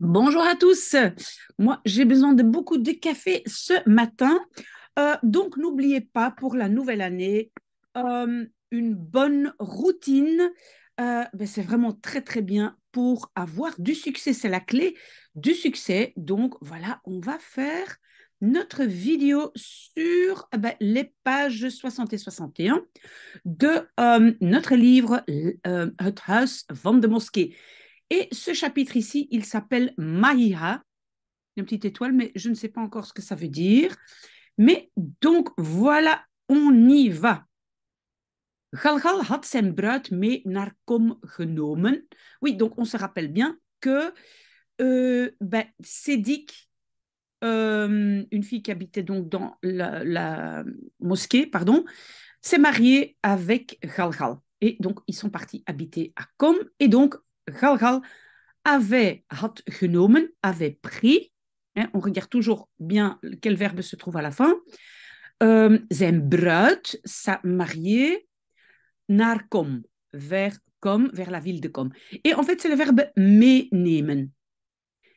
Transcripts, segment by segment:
Bonjour à tous. Moi, j'ai besoin de beaucoup de café ce matin. Euh, donc, n'oubliez pas pour la nouvelle année euh, une bonne routine. Euh, ben, c'est vraiment très, très bien pour avoir du succès. C'est la clé du succès. Donc, voilà, on va faire notre vidéo sur eh ben, les pages 60 et 61 de notre livre Hot House, Vente de Mosquée. Et ce chapitre ici, il s'appelle Maïha, une petite étoile, mais je ne sais pas encore ce que ça veut dire. Mais donc voilà, on y va. Galgal had zijn bruid mee naar Kom Oui, donc on se rappelle bien que euh, ben, Sédic, euh, une fille qui habitait donc dans la, mosquée, pardon, s'est mariée avec Galgal. Et donc ils sont partis habiter à Kom. Et donc Galgal avait had genomen, avait pris. Hein, on regarde toujours bien quel verbe se trouve à la fin. Euh, zijn bruid, sa mariée, naar kom, vers kom, vers la ville de Com. Et en fait, c'est le verbe meenemen.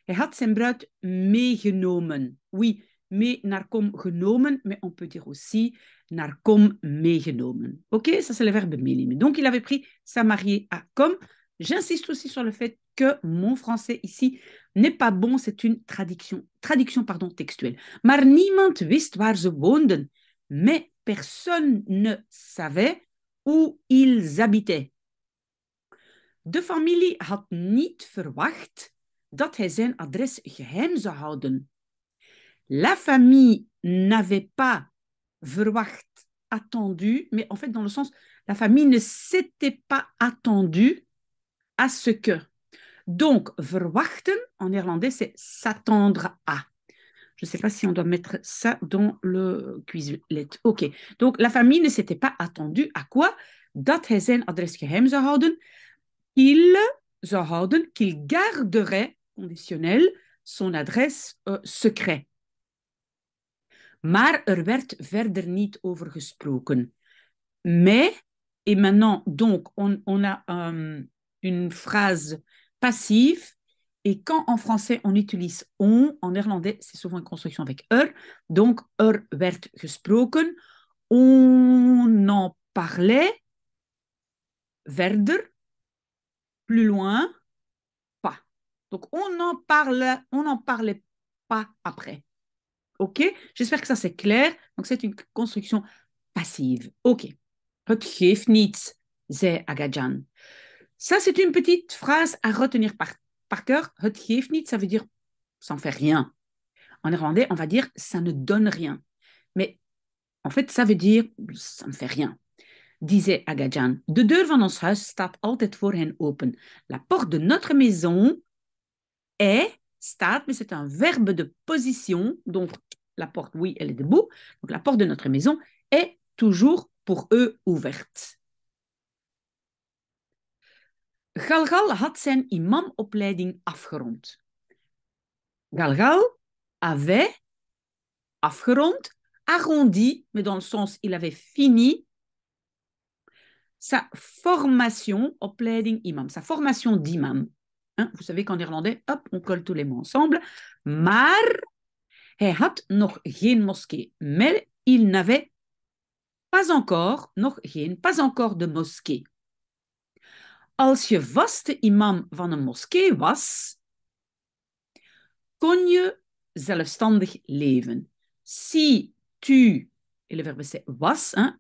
Hij had zijn bruid meegenomen. Oui, mee naar kom genomen, mais on peut dire aussi naar kom meegenomen. Ok, ça c'est le verbe meenemen. Donc il avait pris sa mariée à Com. J'insiste aussi sur le fait que mon français ici n'est pas bon, c'est une traduction, traduction pardon, textuelle. Mais personne ne savait où ils habitaient. De familie had niet verwacht dat hij zijn adres geheim zou houden. La famille n'avait pas attendu, mais en fait dans le sens, la famille ne s'était pas attendue à ce que. Donc, verwachten en néerlandais, c'est s'attendre à. Je ne sais pas si on doit mettre ça dans le quizlet. OK. Donc, la famille ne s'était pas attendue à quoi Dat hij zijn adres geheim zou houden. Il zou houden qu'il garderait, conditionnel, son adresse euh, secret. Maar er werd verder niet over gesproken. Mais, et maintenant, donc, on, a. Euh, une phrase passive. Et quand en français on utilise on, en néerlandais c'est souvent une construction avec er. Donc er werd gesproken. On en parlait. Verder. Plus loin. Pas. Donc on en parle, on n'en parlait pas après. OK J'espère que ça c'est clair. Donc c'est une construction passive. OK. Het geeft niets, zei Agajan. Ça, c'est une petite phrase à retenir par, cœur. Het geeft ça veut dire ça ne fait rien. En irlandais, on va dire ça ne donne rien. Mais en fait, ça veut dire ça ne fait rien. Disait Agajan, de deur van ons huis staat altijd voor hen open. La porte de notre maison est, staat, mais c'est un verbe de position. Donc, la porte, oui, elle est debout. Donc, la porte de notre maison est toujours pour eux ouverte. Galgal had zijn imamopleiding afgerond. Galgal avait afgerond, arrondi, mais dans le sens il avait fini sa formation, opleiding imam, sa formation d'imam. Hein, vous savez qu'en irlandais, hop, on colle tous les mots ensemble. Maar hij had nog geen moskee, mais il n'avait pas encore, nog geen, pas encore de mosquée. Als je vaste imam van een moskee was, kon je zelfstandig leven. Si tu, et le verbe c'est was, hein,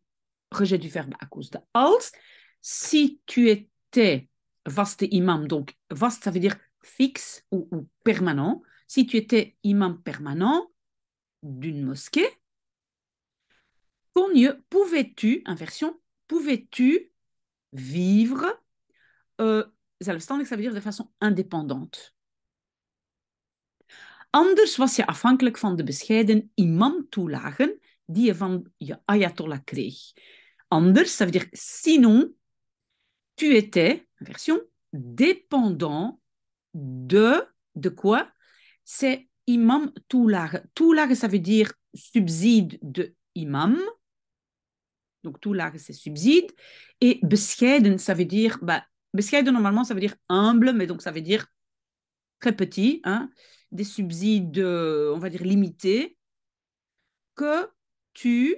rejet du verbe à cause de als, si tu étais vaste imam, donc vaste ça veut dire fixe ou, permanent, si tu étais imam permanent d'une mosquée, pouvais-tu, inversion, pouvais-tu vivre zelfstandig, euh, ça veut dire de façon indépendante. Anders was je afhankelijk van de bescheiden imam-toelagen die je van je ayatollah kreeg. Anders, ça veut dire « sinon, tu étais, version, dépendant de, de quoi C'est imam toelage. Toelage, ça veut dire subside de imam. Donc toelage, c'est subside. Et bescheiden, ça veut dire bah, bescheiden, normalement, ça veut dire humble, mais donc ça veut dire très petit, hein, des subsides, euh, on va dire, limités, que tu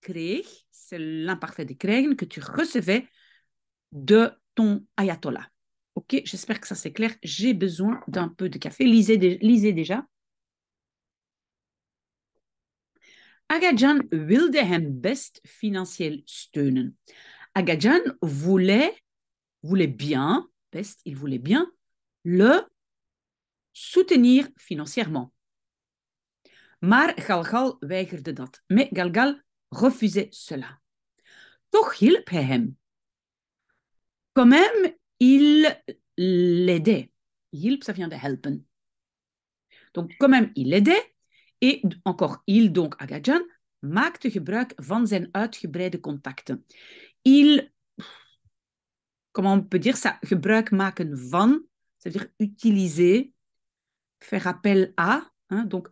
crées, c'est l'imparfait des kriegen », que tu recevais de ton ayatollah. Ok, j'espère que ça c'est clair. J'ai besoin d'un peu de café. Lisez, lisez déjà. Agajan wilde hem best financieel steunen. Agajan voulait voulait bien, peste, il voulait bien le soutenir financièrement. Maar Galgal weigerde dat. Mais Galgal refusait cela. Toch hielp hij hem. Quand même, il l'aidait. Hielp, ça vient de helpen. Donc, quand même, il l'aidait. Et encore, il, donc Agajan, maakte gebruik van zijn uitgebreide contacten. Il comment on peut dire ça, gebruik maken van, c'est-à-dire utiliser, faire appel à, hein, donc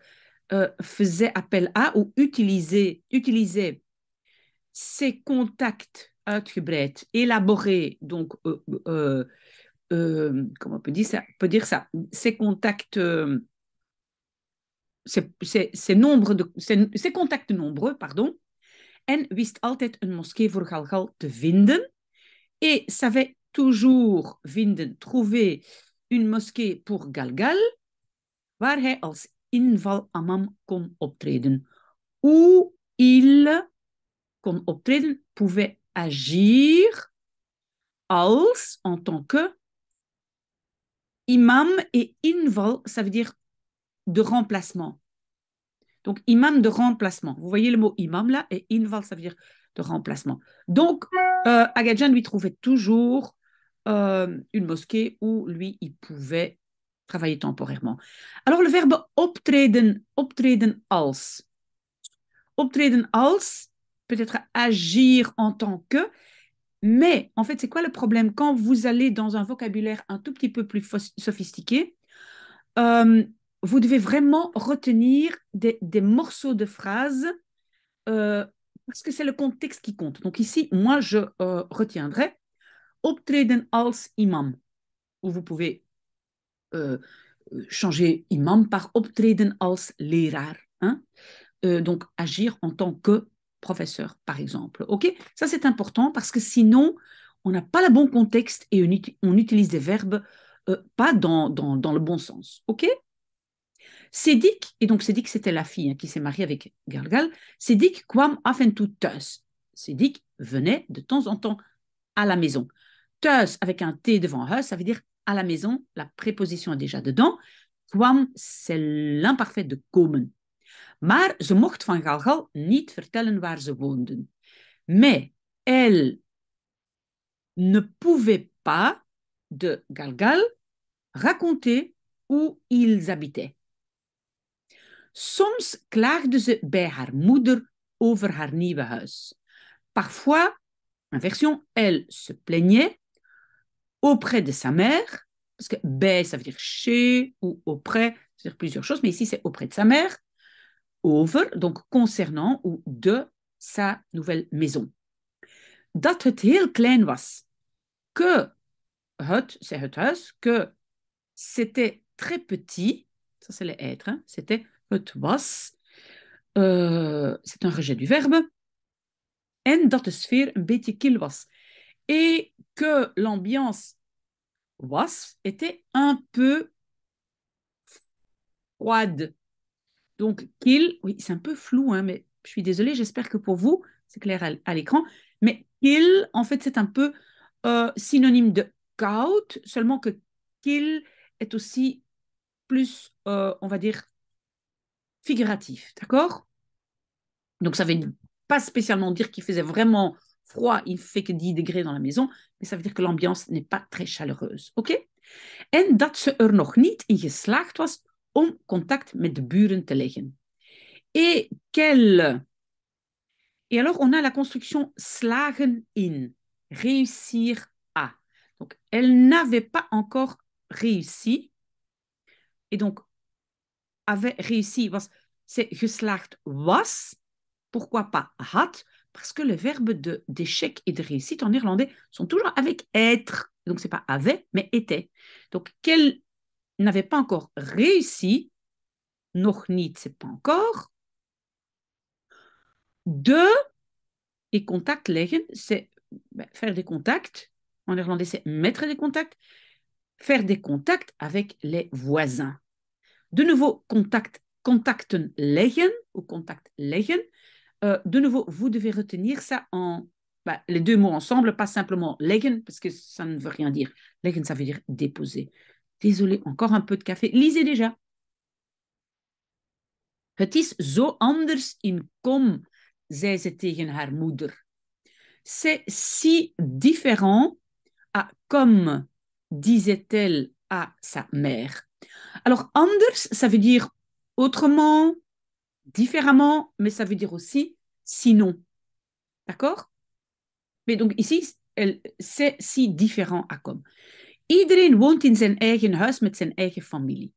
euh, faisait appel à ou utiliser utiliser ces contacts uitgebreid, élaborer » donc euh, euh, euh, comment on peut dire ça, on peut dire ça, ces contacts ces, nombres de, ces, contacts nombreux, pardon, en wist altijd een moskee voor Galgal te vinden et savait toujours vinden trouver une mosquée pour Galgal, waar hij als kon optreden. Où il kon optreden, pouvait agir als, en tant que imam et inval, ça veut dire de remplacement. Donc imam de remplacement. Vous voyez le mot imam là et inval, ça veut dire de remplacement. Donc euh, Agadjan lui trouvait toujours euh, une mosquée où lui, il pouvait travailler temporairement. Alors le verbe optreden, optreden als. Optreden als, peut-être agir en tant que, mais en fait, c'est quoi le problème Quand vous allez dans un vocabulaire un tout petit peu plus sophistiqué, euh, vous devez vraiment retenir des, morceaux de phrases parce que c'est le contexte qui compte. Donc ici, moi, je euh, retiendrai optreden als imam, où vous pouvez euh, changer imam par optreden als leraar. Hein. Euh, donc agir en tant que professeur, par exemple. Ok, ça c'est important parce que sinon, on n'a pas le bon contexte et on, utilise des verbes pas dans, dans, le bon sens. Ok Cédic, et donc Cédic c'était la fille hein, qui s'est mariée avec Galgal, Cédic quam venait de temps en temps à la maison. Teus avec un T devant heus, ça veut dire à la maison, la préposition est déjà dedans. Quam, c'est l'imparfait de komen. ze mocht van niet vertellen waar ze woonden. Mais elle ne pouvait pas, de Galgal, raconter où ils habitaient. Soms klaagde ze bij haar moeder over haar nieuwe huis. Parfois, en version, elle se plaignait auprès de sa mère, parce que bij, ça veut dire chez ou auprès, ça veut dire plusieurs choses, mais ici c'est auprès de sa mère, over, donc concernant ou de sa nouvelle maison. Dat het heel klein was. Que het, c'est het huis, que c'était très petit, ça c'est le être, hein, c'était euh, c'est un rejet du verbe. Et que l'ambiance was était un peu froide. Donc, qu'il, oui, c'est un peu flou, hein, mais je suis désolée, j'espère que pour vous, c'est clair à, l'écran. Mais qu'il, en fait, c'est un peu euh, synonyme de koud, seulement que qu'il est aussi plus, euh, on va dire, figuratif, d'accord Donc ça ne veut pas spécialement dire qu'il faisait vraiment froid, il fait que 10 degrés dans la maison, mais ça veut dire que l'ambiance n'est pas très chaleureuse, ok En dat ze er nog niet in geslaagd was contact Et qu'elle Et alors on a la construction slagen in, réussir à. Donc elle n'avait pas encore réussi. Et donc avait réussi. c'est geslacht was. Pourquoi pas had Parce que les verbes de, d'échec et de réussite en irlandais sont toujours avec être. Donc, c'est pas avait, mais était. Donc, qu'elle n'avait pas encore réussi, nog niet, c'est pas encore. De, et contact leggen, c'est ben, faire des contacts. En irlandais, c'est mettre des contacts. Faire des contacts avec les voisins de nouveau contact, contacten leggen ou contact leggen. Euh, de nouveau, vous devez retenir ça en bah, les deux mots ensemble, pas simplement leggen, parce que ça ne veut rien dire. Leggen, ça veut dire déposer. Désolé, encore un peu de café. Lisez déjà. Het is zo anders in kom, zei ze tegen haar moeder. C'est si différent à comme, disait-elle à sa mère. Alors, anders, ça veut dire autrement, différemment, mais ça veut dire aussi sinon. D'accord Mais donc ici, c'est si différent à comme. Iedereen woont in zijn eigen huis met zijn eigen familie.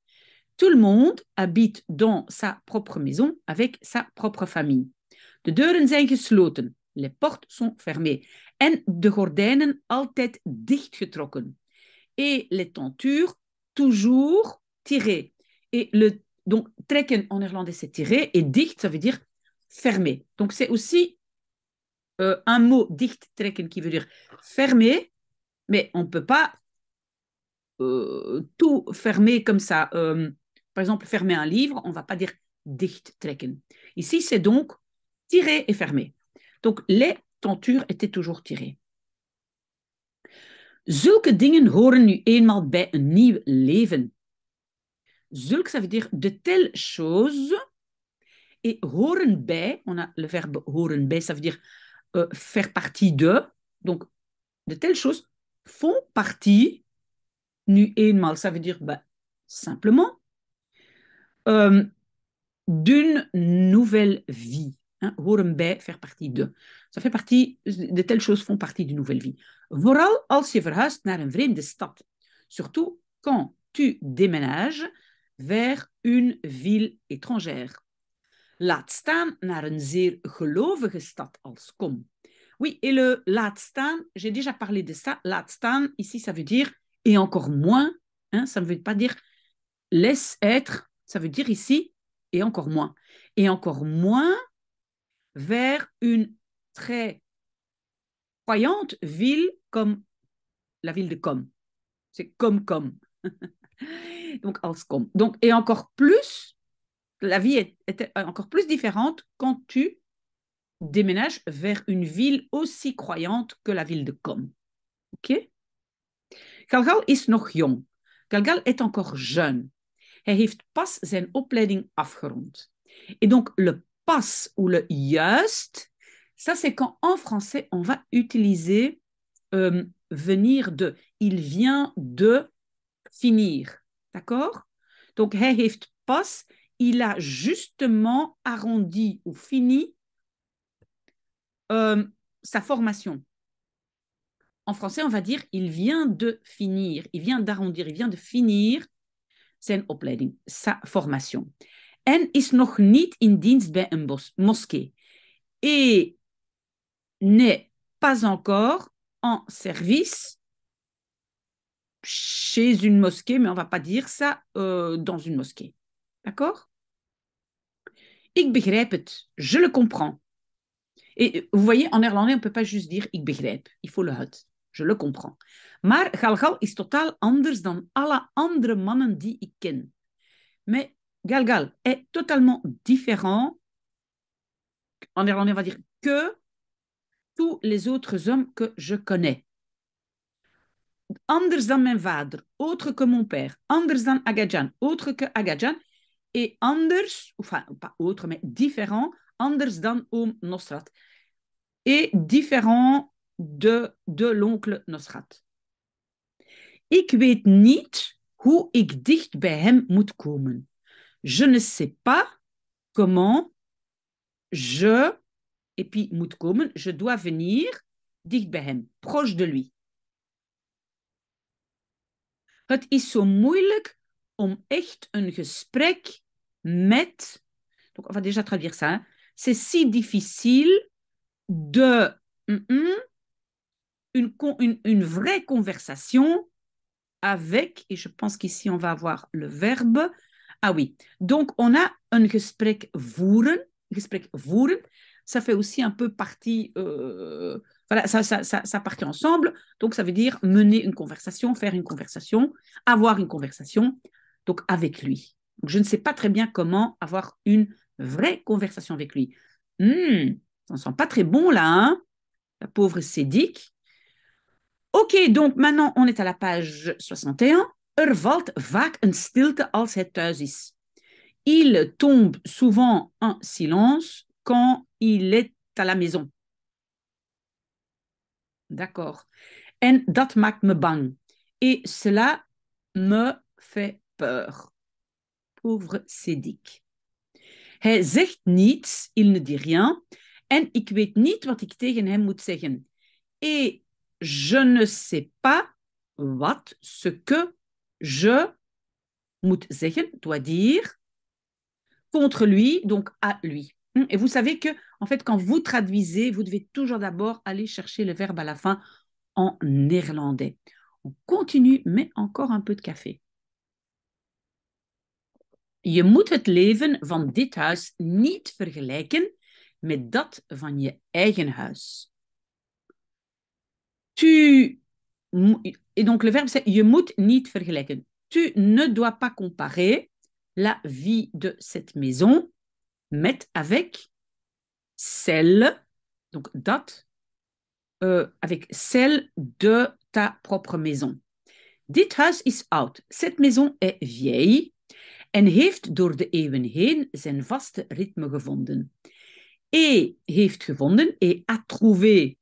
Tout le monde habite dans sa propre maison avec sa propre famille. De deuren zijn gesloten, les portes sont fermées en de gordijnen altijd dichtgetrokken. Et les tentures toujours tirer. Et le, donc, trekken en irlandais c'est tirer, et dicht, ça veut dire fermer. Donc, c'est aussi euh, un mot, dicht trekken, qui veut dire fermer, mais on ne peut pas euh, tout fermer comme ça. Euh, par exemple, fermer un livre, on va pas dire dicht trekken. Ici, c'est donc tirer et fermer. Donc, les tentures étaient toujours tirées. Zulke dingen horen nu eenmaal bij een nieuw leven. Zulk, ça veut dire de telles choses. Et horen bij, on a le verbe horen bij, ça veut dire euh, faire partie de. Donc, de telles choses font partie. Nu eenmaal, ça veut dire bah, simplement. Euh, d'une nouvelle vie. Hein, horen bij, faire partie de. Ça fait partie, de telles choses font partie d'une nouvelle vie. Vooral als je verhuist naar een vreemde stad. Surtout quand tu déménages vers une ville étrangère. Laat naar een zeer gelovige stad als Kom. Oui, et le laat j'ai déjà parlé de ça. Laat ici, ça veut dire et encore moins. Hein, ça ne veut pas dire laisse être, ça veut dire ici et encore moins. Et encore moins vers une très croyante ville comme la ville de Com. C'est comme comme. Donc, Donc, et encore plus, la vie est, encore plus différente quand tu déménages vers une ville aussi croyante que la ville de Com. OK? Galgal is est encore jeune. Hij heeft pas zijn opleiding afgerond. Et donc, le pas ou le juste », ça c'est quand en français on va utiliser euh, venir de. Il vient de finir. D'accord Donc, il a justement arrondi ou fini euh, sa formation. En français, on va dire il vient de finir, il vient d'arrondir, il vient de finir zijn opleiding, sa formation. Et n'est pas encore en service chez une mosquée, mais on ne va pas dire ça euh, dans une mosquée. D'accord Ik begrijp Je le comprends. Et euh, vous voyez, en néerlandais, on ne peut pas juste dire ik begrijp. Il faut le het. Je le comprends. Maar Galgal is totaal anders dan alle andere mannen die ik ken. Mais Galgal est totalement différent, en néerlandais, on va dire, que tous les autres hommes que je connais anders dan mijn vader, autre que mon père, anders dan Agajan, autre que Agajan, et anders, enfin pas autre, mais différent, anders dan oom Nosrat, et différent de, de l'oncle Nosrat. Ik weet niet hoe ik dicht bij hem moet komen. Je ne sais pas comment je, et puis moet komen, je dois venir dicht bij hem, proche de lui is Donc, déjà traduire ça. Hein, c'est si difficile de. une, une, vraie conversation avec, et je pense qu'ici on va avoir le verbe. Ah oui, donc on a un gesprek voeren. ça fait aussi un peu partie euh, voilà, ça, ça, ensemble. Donc, ça veut dire mener une conversation, faire une conversation, avoir une conversation, donc avec lui. Donc, je ne sais pas très bien comment avoir une vraie conversation avec lui. Hmm, ça ne sent pas très bon là, hein, La pauvre Cédic. Ok, donc maintenant on est à la page 61. Er valt vaak stilte als het thuis is. Il tombe souvent en silence quand il est à la maison. D'accord. En dat maakt me bang. Et cela me fait peur. Pauvre Cédric. Hij zegt niets, il ne dit rien, en ik weet niet wat ik tegen hem moet zeggen. Et je ne sais pas wat, ce que je moet zeggen, doit dire, contre lui, donc à lui. Hum, et vous savez que, en fait, quand vous traduisez, vous devez toujours d'abord aller chercher le verbe à la fin en néerlandais. On continue, mais encore un peu de café. Je moet het leven van dit huis niet vergelijken met dat van je eigen huis. Tu et donc le verbe c'est je moet niet vergelijken. Tu ne dois pas comparer la vie de cette maison met avec celle, donc euh, avec celle de ta propre maison. Dit huis is out. Cette maison est vieille et heeft door de eeuwen heen zijn vaste ritme gevonden. E heeft gevonden, et a trouvé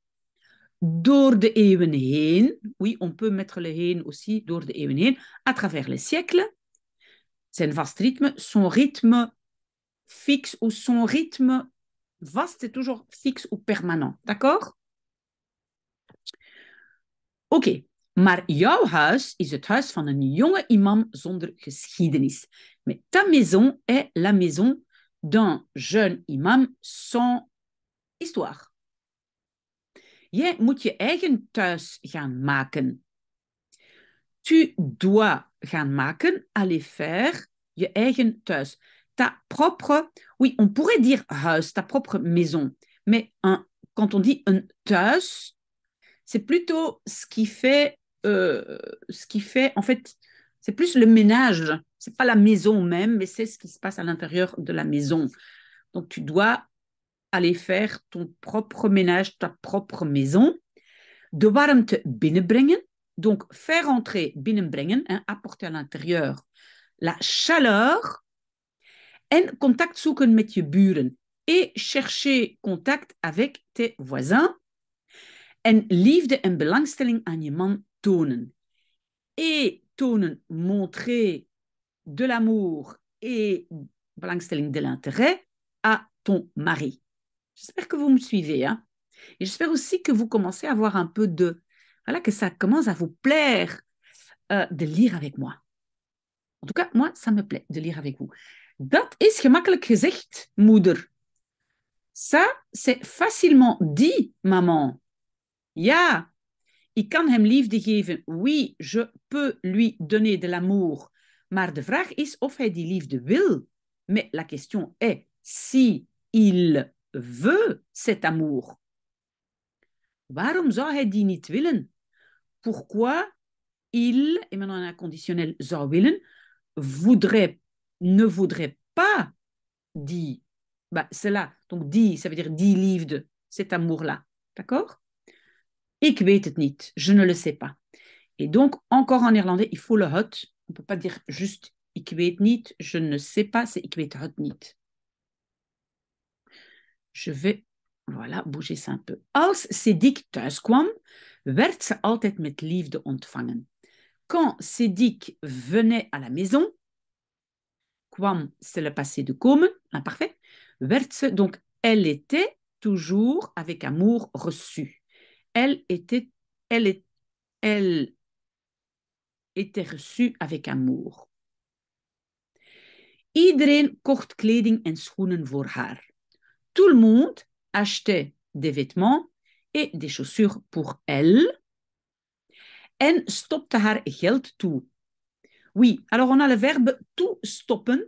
door de eeuwen heen, oui, on peut mettre le heen aussi, door de eeuwen heen, à travers les siècles, zijn vaste rythme, son rythme fixe ou son rythme vaste est toujours fixe ou permanent. D'accord Oké, maar jouw huis is het huis van een jonge imam zonder geschiedenis. Mais ta maison est la maison d'un jeune imam sans histoire. Jij moet je eigen thuis gaan maken. Tu dois gaan maken, aller faire, je eigen thuis. ta propre, oui, on pourrait dire house, ta propre maison, mais quand on dit un house, c'est plutôt ce qui fait, euh, ce qui fait, en fait, c'est plus le ménage, c'est pas la maison même, mais c'est ce qui se passe à l'intérieur de la maison. Donc tu dois aller faire ton propre ménage, ta propre maison. De warmte binnenbrengen, donc faire entrer binnenbrengen, hein, apporter à l'intérieur la chaleur en contact zoeken met je buren. Et chercher contact avec tes voisins. En liefde en belangstelling aan je man tonen. Et tonen, montrer de l'amour et de l'intérêt à ton mari. J'espère que vous me suivez. Hein. Et j'espère aussi que vous commencez à avoir un peu de... Voilà, que ça commence à vous plaire euh, de lire avec moi. En tout cas, moi, ça me plaît de lire avec vous. Dat is gemakkelijk gezegd, moeder. Ça, c'est facilement dit, maman. Ja, ik kan hem liefde geven. Oui, je peux lui donner de l'amour. Maar de vraag is of hij die liefde wil. Mais la question est si il veut cet amour. Waarom zou hij die niet willen? Pourquoi il, et maintenant un conditionnel, zou willen, voudrait ne voudrait pas dit bah, cela. Donc dit, ça veut dire die de cet amour-là. D'accord Ik weet het niet, je ne le sais pas. Et donc, encore en néerlandais, il faut le hot. On ne peut pas dire juste ik weet niet, je ne sais pas, c'est ik weet het niet. Je vais, voilà, bouger ça un peu. Als Cédric thuis kwam, werd altijd met liefde ontvangen. Quand Cédric venait à la maison, c'est le passé de comme, hein, l'imparfait. donc elle était toujours avec amour reçu. Elle était, elle, est, elle était reçue avec amour. Iedereen kocht kleding en schoenen voor haar. Tout le monde achetait des vêtements et des chaussures pour elle et stopte haar geld toe oui, alors on a le verbe tout stoppen.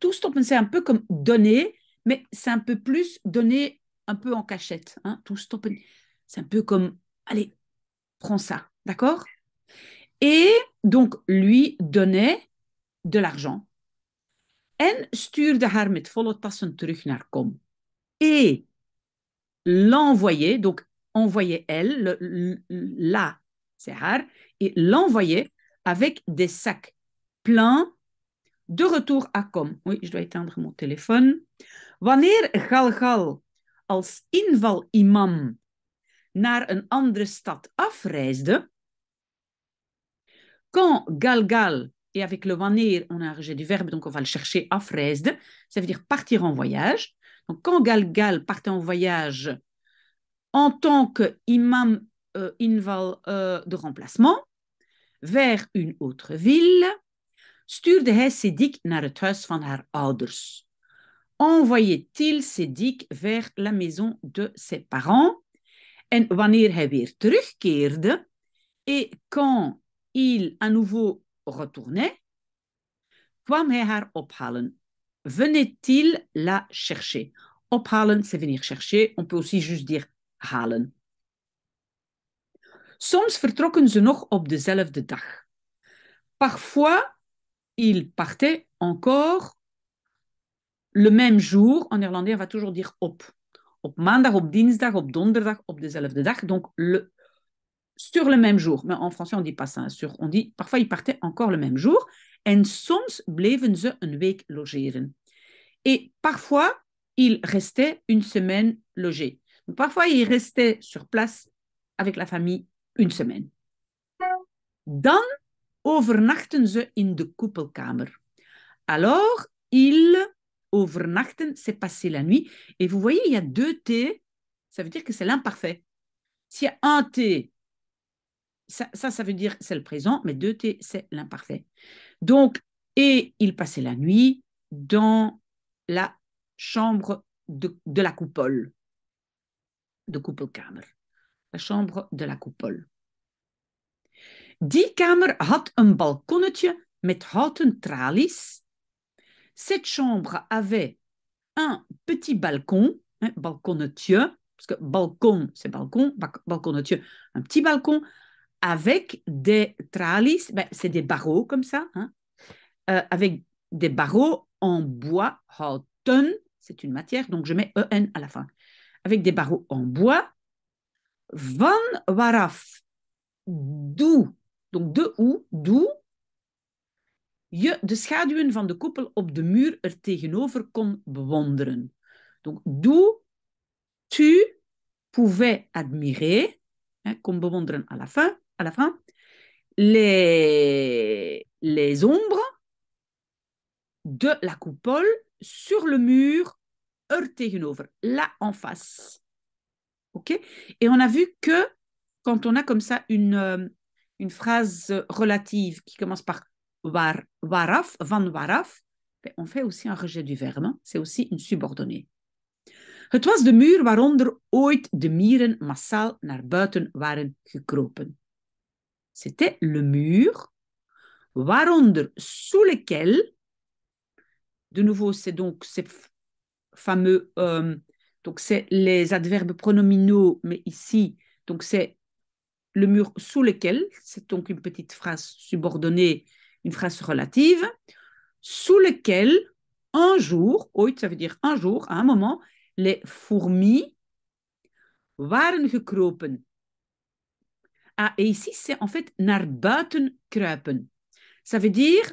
Tout stoppen, c'est un peu comme donner, mais c'est un peu plus donner un peu en cachette. Hein. Tout stoppen, c'est un peu comme, allez, prends ça, d'accord Et donc, lui donnait de l'argent. En stuurde haar met volle tassen terug naar kom. Et l'envoyer, donc envoyer elle, la, c'est haar, et l'envoyer avec des sacs plein. De retour à Com. Oui, je dois éteindre mon téléphone. Wanneer Galgal als inval naar een andere stad afreisde, quand Galgal, et avec le wanneer, on a un rejet du verbe, donc on va le chercher, afreisde, ça veut dire partir en voyage. Donc quand Galgal part en voyage en tant qu'imam euh, inval euh, de remplacement vers une autre ville, stuurde hij Sédic naar het huis van haar ouders. Envoyait-il Sédic vers la maison de ses parents? En wanneer hij weer terugkeerde, et quand il à nouveau retournait, kwam hij haar ophalen. Venait-il la chercher? Ophalen, c'est venir chercher. On peut aussi juste dire halen. Soms vertrokken ze nog op dezelfde dag. Parfois il partait encore le même jour. En irlandais, on va toujours dire op. Op maandag, op dinsdag, op donderdag, op dezelfde dag. Donc, sur le même jour. Mais en français, on dit pas ça. Hein. Sur, on dit, parfois, il partait encore le même jour. En soms bleven ze een week logeren. Et parfois, il restait une semaine logés. parfois, il restait sur place avec la famille une semaine. Dans overnachten ze in de koepelkamer. Alors, ils overnachten, c'est passer la nuit. Et vous voyez, il y a deux T, ça veut dire que c'est l'imparfait. S'il y a un T, ça, ça, veut dire c'est le présent, mais deux T, c'est l'imparfait. Donc, et ils passaient la nuit dans la chambre de, la coupole, de koepelkamer, la chambre de la coupole. Die kamer had een balkonnetje met houten tralies. Cette chambre avait un petit balcon, hein, balconnetje, parce que balcon, c'est balcon, balconnetje, un petit balcon avec des tralies, ben, c'est des barreaux comme ça, hein, euh, avec des barreaux en bois, houten, c'est une matière, donc je mets en à la fin, avec des barreaux en bois, van waraf, d'où donc de où »« doe, je de schaduwen van de koepel op de muur er tegenover kon bewonderen. Donc d'où tu pouvais admirer, hein, kon bewonderen à la fin, à la fin les, les ombres de la coupole sur le mur er tegenover, là en face. ok Et on a vu que quand on a comme ça une, euh, une phrase euh, relative qui commence par war, waraf, van waraf, on fait aussi un rejet du verbe. Hein. C'est aussi une subordonnée. Het was de muur waaronder ooit de mieren massaal naar buiten waren gekropen. C'était le mur waaronder, sous lequel, de nouveau, c'est donc ces fameux, euh, donc c'est les adverbes pronominaux, mais ici, donc c'est le mur sous lequel, c'est donc une petite phrase subordonnée, une phrase relative, sous lequel un jour, oui, ça veut dire un jour, à un moment, les fourmis waren gekropen. Ah, et ici, c'est en fait naar buiten kruipen. Ça veut dire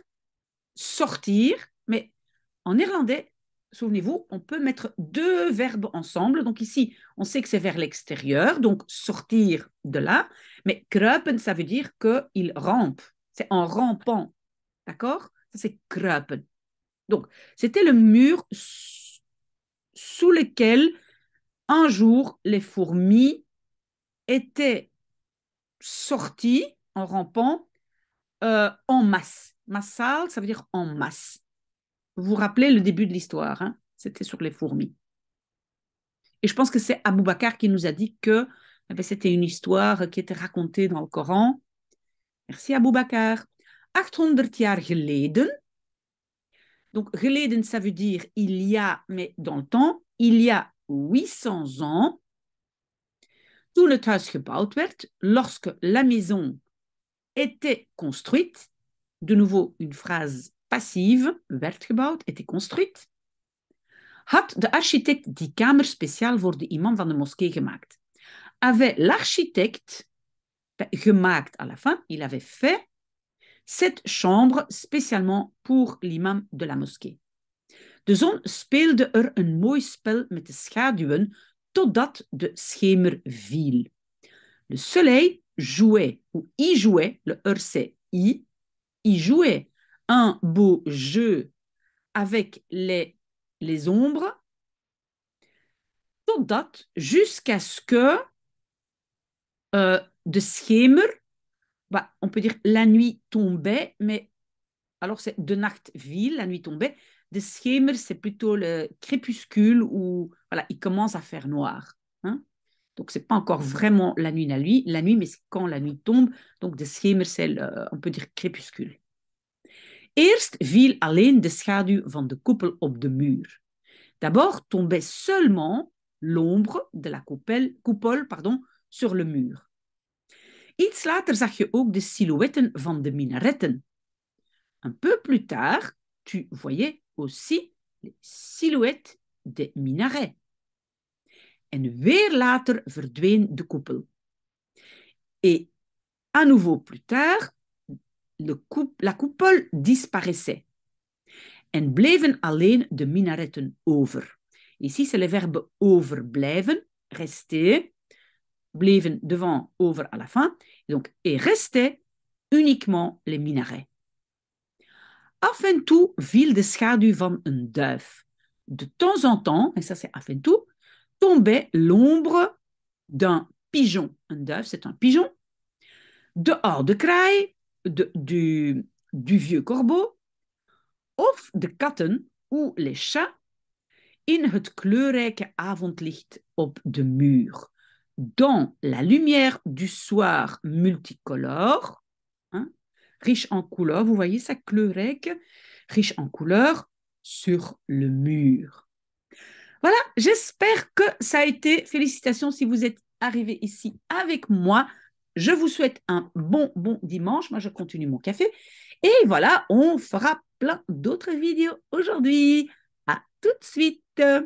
sortir, mais en néerlandais, souvenez-vous, on peut mettre deux verbes ensemble. Donc ici, on sait que c'est vers l'extérieur, donc sortir de là. Mais krapen ça veut dire qu'il rampe. C'est en rampant. D'accord Ça, c'est krapen. Donc, c'était le mur sous lequel, un jour, les fourmis étaient sorties en rampant euh, en masse. Massal, ça veut dire en masse. Vous vous rappelez le début de l'histoire, hein? c'était sur les fourmis. Et je pense que c'est Abou qui nous a dit que eh ben, c'était une histoire qui était racontée dans le Coran. Merci Abou Bakr. 800 ans geleden. Donc, geleden, ça veut dire il y a, mais dans le temps, il y a 800 ans, tout le huis gebouwd werd, lorsque la maison était construite, de nouveau une phrase passive werd gebouwd, était construite, had de architect die kamer speciaal voor de imam van de moskee gemaakt. Avait l'architect gemaakt à la fin, il avait fait cette chambre spécialement pour l'imam de la moskee. De zon speelde er een mooi spel met de schaduwen totdat de schemer viel. Le soleil jouait, ou y jouait, le er c'est i, y jouait un beau jeu avec les, les ombres, jusqu'à ce que euh, de schemer, bah, on peut dire la nuit tombait, mais alors c'est de ville, la nuit tombait. De schemer, c'est plutôt le crépuscule où voilà, il commence à faire noir. Hein. donc c'est pas encore vraiment la nuit, la nuit, la nuit, mais c'est quand la nuit tombe. Donc de schemer, c'est on peut dire crépuscule. Eerst viel alleen de schaduw van de koepel op de muur. D'abord tombait seulement l'ombre de la coupole, coupole pardon, sur le mur. Iets later zag je ook de silhouetten van de minaretten. Un peu plus tard, tu voyais aussi les silhouettes des minarets. En weer later verdween de koepel. Et à nouveau plus tard, la coupole disparaissait. et bleven alleen de minaretten over. Ici, c'est le verbe overblijven, rester, bleven devant, over à la fin. Donc, et restaient uniquement les minarets. Af en toe viel de schaduw van een duif. De temps en temps, et ça c'est af en toe, tombait l'ombre d'un pigeon. Un duif, c'est un pigeon. De de kraai du, du vieux corbeau of the katten ou les chats in het kleurrijke avondlicht op de mur dans la lumière du soir multicolore, hein, riche en couleurs, vous voyez ça kleurrijk, riche en couleurs, sur le mur. Voilà, j'espère que ça a été. Félicitations si vous êtes arrivé ici avec moi. Je vous souhaite un bon, bon dimanche. Moi, je continue mon café. Et voilà, on fera plein d'autres vidéos aujourd'hui. À tout de suite.